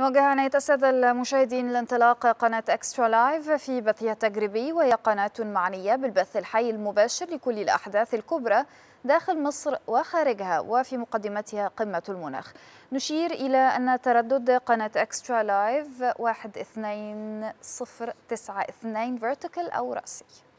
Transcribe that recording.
نوجه أن يتسادل المشاهدين لانطلاق قناة اكسترا لايف في بثها التجريبي وهي قناة معنية بالبث الحي المباشر لكل الأحداث الكبرى داخل مصر وخارجها وفي مقدمتها قمة المناخ نشير إلى أن تردد قناة اكسترا لايف 12092 فيرتيكال أو رأسي